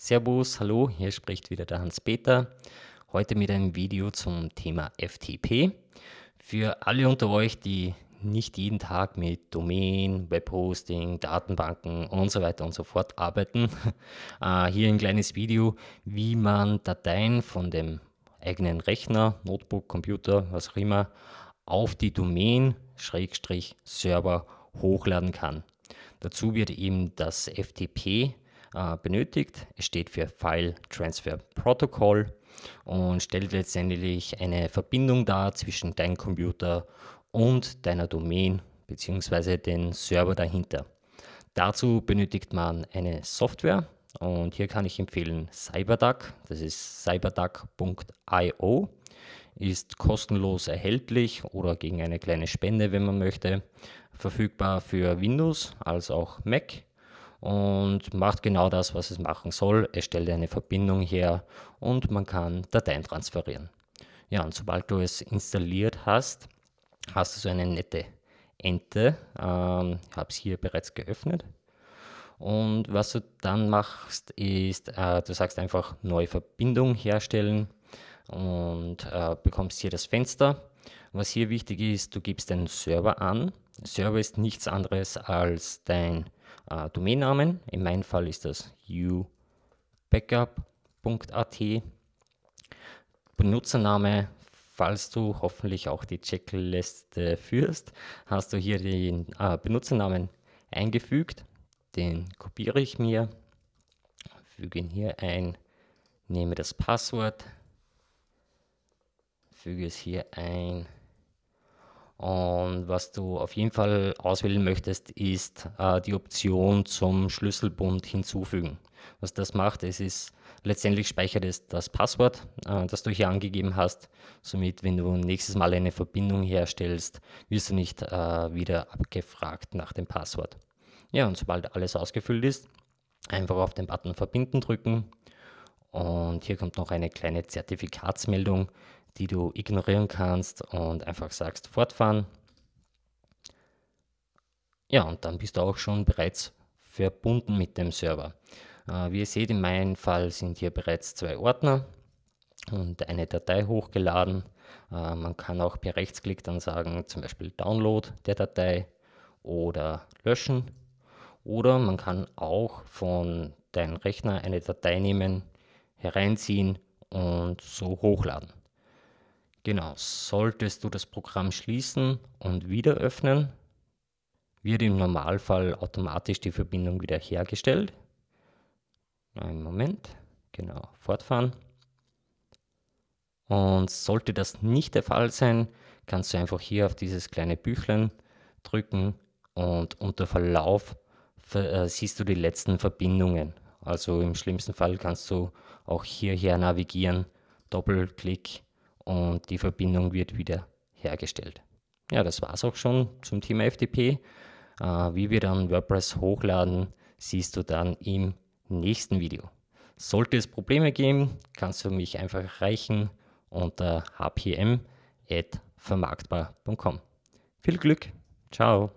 Servus, hallo, hier spricht wieder der Hans-Peter. Heute mit einem Video zum Thema FTP. Für alle unter euch, die nicht jeden Tag mit Domain, Webhosting, Datenbanken und so weiter und so fort arbeiten, äh, hier ein kleines Video, wie man Dateien von dem eigenen Rechner, Notebook, Computer, was auch immer, auf die Domain Schrägstrich Server hochladen kann. Dazu wird eben das FTP äh, benötigt. Es steht für File Transfer Protocol und stellt letztendlich eine Verbindung dar zwischen deinem Computer und deiner Domain bzw. den Server dahinter. Dazu benötigt man eine Software und hier kann ich empfehlen CyberDuck, das ist cyberduck.io, ist kostenlos erhältlich oder gegen eine kleine Spende, wenn man möchte, verfügbar für Windows als auch Mac und macht genau das, was es machen soll. Es stellt eine Verbindung her und man kann Dateien transferieren. Ja, und sobald du es installiert hast, hast du so eine nette Ente. Ähm, ich habe es hier bereits geöffnet. Und was du dann machst, ist, äh, du sagst einfach neue Verbindung herstellen und äh, bekommst hier das Fenster. Was hier wichtig ist, du gibst den Server an. Server ist nichts anderes als dein äh, Domainnamen. In meinem Fall ist das ubackup.at. Benutzername, falls du hoffentlich auch die Checkliste führst, hast du hier den äh, Benutzernamen eingefügt. Den kopiere ich mir, füge ihn hier ein, nehme das Passwort, füge es hier ein und was du auf jeden Fall auswählen möchtest, ist äh, die Option zum Schlüsselbund hinzufügen. Was das macht, es ist letztendlich speichert es das Passwort, äh, das du hier angegeben hast. Somit, wenn du nächstes Mal eine Verbindung herstellst, wirst du nicht äh, wieder abgefragt nach dem Passwort. Ja, und sobald alles ausgefüllt ist, einfach auf den Button Verbinden drücken und hier kommt noch eine kleine Zertifikatsmeldung, die du ignorieren kannst und einfach sagst fortfahren. Ja, und dann bist du auch schon bereits verbunden mit dem Server. Äh, wie ihr seht, in meinem Fall sind hier bereits zwei Ordner und eine Datei hochgeladen. Äh, man kann auch per Rechtsklick dann sagen, zum Beispiel Download der Datei oder Löschen. Oder man kann auch von deinem Rechner eine Datei nehmen, hereinziehen und so hochladen. Genau, solltest du das Programm schließen und wieder öffnen, wird im Normalfall automatisch die Verbindung wieder hergestellt. Einen Moment, genau, fortfahren. Und sollte das nicht der Fall sein, kannst du einfach hier auf dieses kleine Büchlein drücken und unter Verlauf äh, siehst du die letzten Verbindungen. Also im schlimmsten Fall kannst du auch hierher navigieren, Doppelklick und die Verbindung wird wieder hergestellt. Ja, das war es auch schon zum Thema FTP. Äh, wie wir dann WordPress hochladen, siehst du dann im nächsten Video. Sollte es Probleme geben, kannst du mich einfach erreichen unter hpm.vermarktbar.com. Viel Glück, ciao!